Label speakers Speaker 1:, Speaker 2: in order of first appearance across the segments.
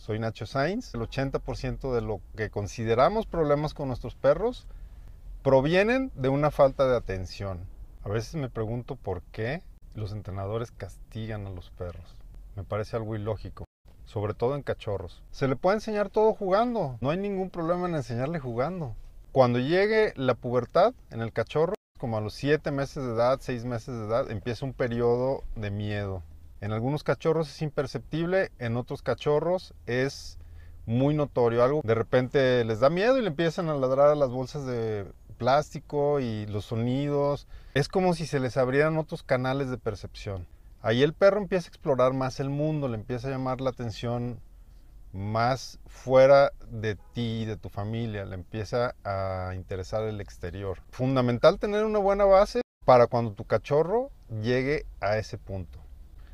Speaker 1: Soy Nacho Sainz. El 80% de lo que consideramos problemas con nuestros perros provienen de una falta de atención. A veces me pregunto por qué los entrenadores castigan a los perros. Me parece algo ilógico, sobre todo en cachorros. Se le puede enseñar todo jugando, no hay ningún problema en enseñarle jugando. Cuando llegue la pubertad en el cachorro, como a los 7 meses de edad, 6 meses de edad, empieza un periodo de miedo. En algunos cachorros es imperceptible, en otros cachorros es muy notorio. Algo de repente les da miedo y le empiezan a ladrar a las bolsas de plástico y los sonidos. Es como si se les abrieran otros canales de percepción. Ahí el perro empieza a explorar más el mundo, le empieza a llamar la atención más fuera de ti, de tu familia, le empieza a interesar el exterior. Fundamental tener una buena base para cuando tu cachorro llegue a ese punto.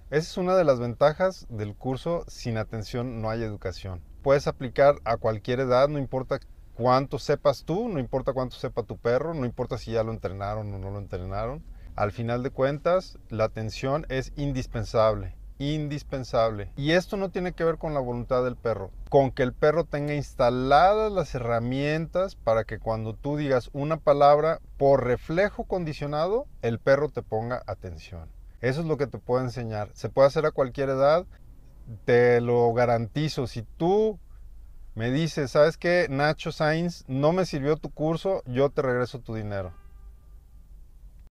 Speaker 1: Esa es una de las ventajas del curso Sin atención no hay educación. Puedes aplicar a cualquier edad, no importa cuánto sepas tú, no importa cuánto sepa tu perro, no importa si ya lo entrenaron o no lo entrenaron. Al final de cuentas, la atención es indispensable, indispensable. Y esto no tiene que ver con la voluntad del perro, con que el perro tenga instaladas las herramientas para que cuando tú digas una palabra por reflejo condicionado, el perro te ponga atención. Eso es lo que te puedo enseñar. Se puede hacer a cualquier edad, te lo garantizo. Si tú me dices, ¿sabes qué, Nacho Sainz? No me sirvió tu curso, yo te regreso tu dinero.